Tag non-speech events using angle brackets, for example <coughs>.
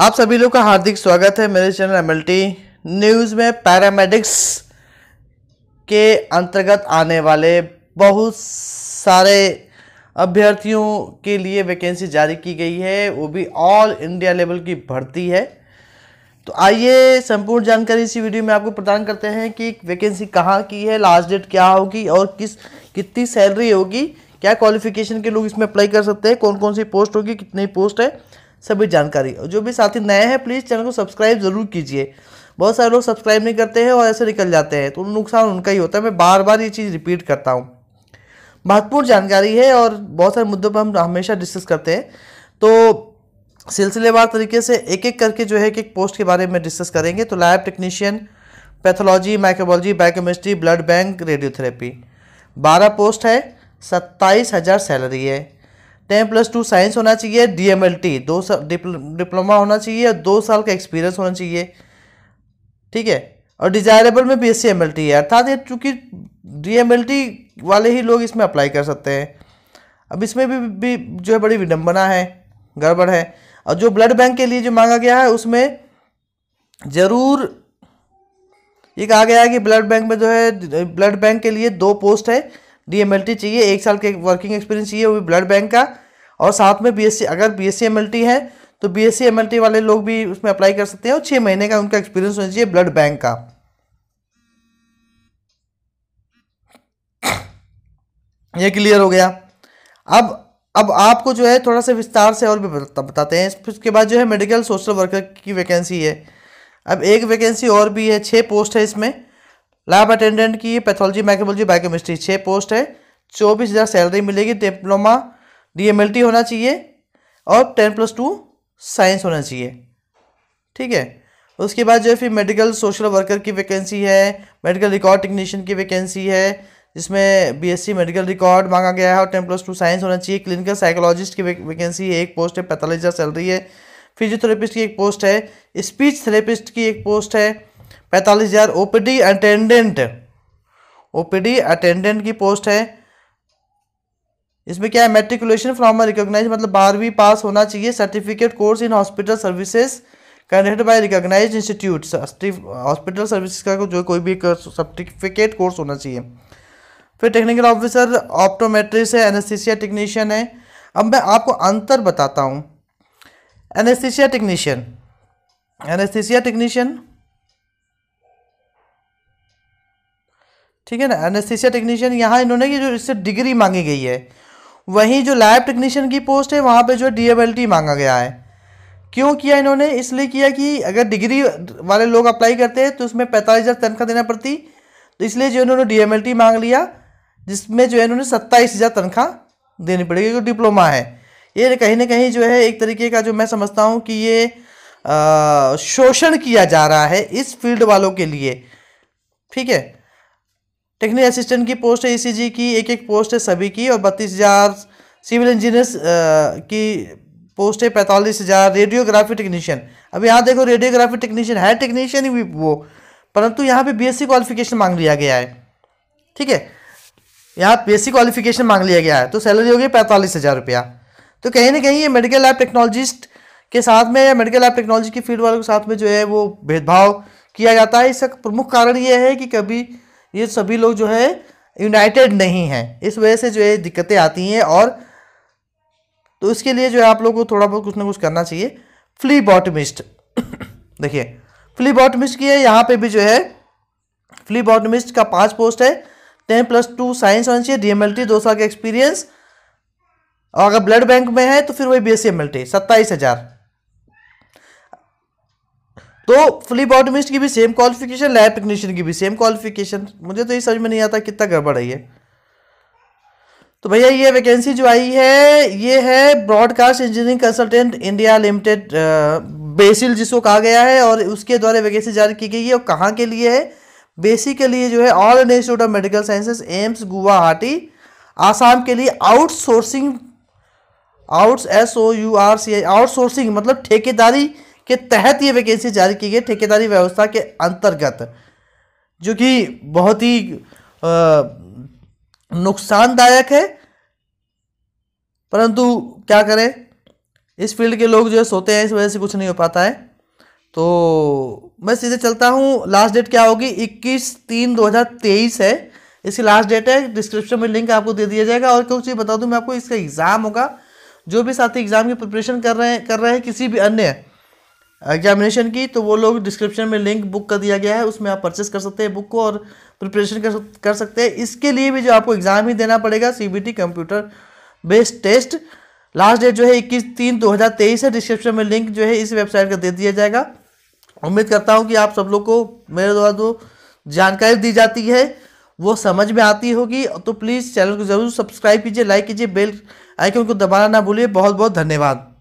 आप सभी लोग का हार्दिक स्वागत है मेरे चैनल एम न्यूज़ में पैरामेडिक्स के अंतर्गत आने वाले बहुत सारे अभ्यर्थियों के लिए वैकेंसी जारी की गई है वो भी ऑल इंडिया लेवल की भर्ती है तो आइए संपूर्ण जानकारी इसी वीडियो में आपको प्रदान करते हैं कि वैकेंसी कहाँ की है लास्ट डेट क्या होगी और किस कितनी सैलरी होगी क्या क्वालिफिकेशन के लोग इसमें अप्लाई कर सकते हैं कौन कौन सी पोस्ट होगी कितनी पोस्ट है सभी जानकारी और जो भी साथी नए हैं प्लीज़ चैनल को सब्सक्राइब ज़रूर कीजिए बहुत सारे लोग सब्सक्राइब नहीं करते हैं और ऐसे निकल जाते हैं तो नुकसान उनका ही होता है मैं बार बार ये चीज़ रिपीट करता हूँ महत्वपूर्ण जानकारी है और बहुत सारे मुद्दों पर हम हमेशा डिस्कस करते हैं तो सिलसिलेवार तरीके से एक एक करके जो है एक एक पोस्ट के बारे में डिस्कस करेंगे तो lab technician pathology microbiology biochemistry blood bank radiotherapy बारह पोस्ट है सत्ताईस हज़ार सैलरी है टेन प्लस टू साइंस होना चाहिए डीएमएलटी दो साल डिप्ल, डिप्लोमा होना चाहिए और दो साल का एक्सपीरियंस होना चाहिए ठीक है और डिजायरेबल में B S C M L T है अर्थात ये चूँकि डी एम एल टी वाले ही लोग इसमें अप्लाई कर सकते हैं अब इसमें भी, भी जो है बड़ी विडम्बना है गड़बड़ है और जो ब्लड बैंक के लिए जो मांगा गया है उसमें ज़रूर ये कहा गया है कि ब्लड बैंक में जो है ब्लड बैंक के लिए दो पोस्ट है डीएमएलटी चाहिए एक साल के वर्किंग एक्सपीरियंस चाहिए वो भी ब्लड बैंक का और साथ में बीएससी अगर बीएससी एमएलटी है तो बीएससी एमएलटी वाले लोग भी उसमें अप्लाई कर सकते हैं और छः महीने का उनका एक्सपीरियंस होना चाहिए ब्लड बैंक का ये क्लियर हो गया अब अब आपको जो है थोड़ा सा विस्तार से और भी बता, बताते हैं उसके बाद जो है मेडिकल सोशल वर्कर की वैकेंसी है अब एक वैकेंसी और भी है छः पोस्ट है इसमें लैब अटेंडेंट की पैथोलॉजी माइक्रोबोलॉजी बायोकेमिस्ट्री छः पोस्ट है चौबीस हज़ार सैलरी मिलेगी डिप्लोमा डीएमएलटी होना चाहिए और टेन प्लस टू साइंस होना चाहिए ठीक है उसके बाद जो है फिर मेडिकल सोशल वर्कर की वैकेंसी है मेडिकल रिकॉर्ड टेक्नीशियन की वैकेंसी है जिसमें बीएससी मेडिकल रिकॉर्ड मांगा गया है और टेन प्लस टू साइंस होना चाहिए क्लिनिकल साइकोलॉजिस्ट की वैकेंसी है एक पोस्ट है पैंतालीस हज़ार सैलरी है फिजियोथेरेपिस्ट की एक पोस्ट है स्पीच थेरेपिस्ट की एक पोस्ट है पैंतालीस हज़ार ओपीडी अटेंडेंट ओपीडी अटेंडेंट की पोस्ट है इसमें क्या है मेट्रिकुलेशन फ्रॉम अ रिकोगनाइज मतलब बारहवीं पास होना चाहिए certificate course in hospital services conducted by recognise institute hospital services का जो कोई भी सर्टिफिकेट कोर्स होना चाहिए फिर टेक्निकल ऑफिसर ऑप्टोमेट्रिस है एनेस्थीसिया टेक्नीशियन है अब मैं आपको अंतर बताता हूँ एनेस्थीसिया टेक्नीशियन एनेस्थीसिया टेक्नीशियन ठीक है ना एनेस्थीसिया टेक्नीशियन यहाँ इन्होंने ये जो इससे डिग्री मांगी गई है वहीं जो लैब टेक्नीशियन की पोस्ट है वहाँ पे जो डी मांगा गया है क्यों किया इन्होंने इसलिए किया कि अगर डिग्री वाले लोग अप्लाई करते हैं तो उसमें पैंतालीस हज़ार तनख्वाह देना पड़ती तो इसलिए जो इन्होंने डी मांग लिया जिसमें जो है इन्होंने सत्ताईस हज़ार तनख्वाह देनी पड़ेगी क्योंकि डिप्लोमा है ये कहीं ना कहीं जो है एक तरीके का जो मैं समझता हूँ कि ये शोषण किया जा रहा है इस फील्ड वालों के लिए ठीक है टेक्निकल असिस्टेंट की पोस्ट है ई e की एक एक पोस्ट है सभी की और बत्तीस हज़ार सिविल इंजीनियर्स की पोस्ट है पैंतालीस हज़ार रेडियोग्राफी टेक्नीशियन अब यहाँ देखो रेडियोग्राफी टेक्नीशियन है टेक्नीशियन ही वो परंतु यहाँ पे बीएससी क्वालिफिकेशन मांग लिया गया है ठीक है यहाँ बीएससी क्वालिफिकेशन मांग लिया गया है तो सैलरी होगी पैंतालीस हज़ार रुपया तो कहीं ना कहीं ये मेडिकल लैब टेक्नोलॉजिस्ट के साथ में या मेडिकल लैब टेक्नोलॉजी की फील्ड वालों के साथ में जो है वो भेदभाव किया जाता है इसका प्रमुख कारण ये है कि कभी ये सभी लोग जो है यूनाइटेड नहीं है इस वजह से जो है दिक्कतें आती हैं और तो इसके लिए जो है आप लोग को थोड़ा बहुत कुछ ना कुछ करना चाहिए फ्ली बॉटमिस्ट <coughs> देखिए फ्ली बॉटमिस्ट की है यहाँ पे भी जो है फ्ली बॉटमिस्ट का पांच पोस्ट है टेन प्लस टू साइंस होना चाहिए डीएमएलटी दो साल का एक्सपीरियंस और अगर ब्लड बैंक में है तो फिर वही B S C M L T सत्ताईस हज़ार तो फ्लिप ऑटोमिस्ट की भी सेम क्वालिफिकेशन लैब टेक्नीशियन की भी सेम क्वालिफिकेशन मुझे तो ये समझ में नहीं आता कितना गड़बड़ है ये तो भैया ये वैकेंसी जो आई है ये है Broadcast Engineering Consultant India Limited BECIL जिसको कहा गया है और उसके द्वारा वैकेंसी जारी की गई है और कहाँ के लिए है बेसिकली जो है All India Institute of Medical Sciences AIIMS Guwahati Assam के लिए outsourcing outs S O U R C I outsourcing मतलब ठेकेदारी के तहत ये वैकेंसी जारी की गई ठेकेदारी व्यवस्था के अंतर्गत जो कि बहुत ही नुकसानदायक है परंतु क्या करें इस फील्ड के लोग जो है सोते हैं इस वजह से कुछ नहीं हो पाता है तो मैं सीधे चलता हूँ लास्ट डेट क्या होगी 21 तीन 2023 है इसकी लास्ट डेट है डिस्क्रिप्शन में लिंक आपको दे दिया जाएगा और कुछ चीज़ बता दूँ मैं आपको इसका एग्ज़ाम होगा जो भी साथी एग्ज़ाम की प्रिपरेशन कर रहे हैं कर रहे हैं किसी भी अन्य एग्जामिनेशन की तो वो लोग डिस्क्रिप्शन में लिंक बुक कर दिया गया है उसमें आप परचेस कर सकते हैं बुक को और प्रिपरेशन कर कर सकते हैं इसके लिए भी जो आपको एग्ज़ाम ही देना पड़ेगा CBT computer based test last date जो है इक्कीस तीन दो हज़ार तेईस है डिस्क्रिप्शन में लिंक जो है इस वेबसाइट का दे दिया जाएगा उम्मीद करता हूँ कि आप सब लोग को मेरे द्वारा जो जानकारी दी जाती है वो समझ में आती होगी तो प्लीज़ चैनल को ज़रूर सब्सक्राइब कीजिए लाइक कीजिए बेल आइकन को दबाना ना भूलिए बहुत बहुत धन्यवाद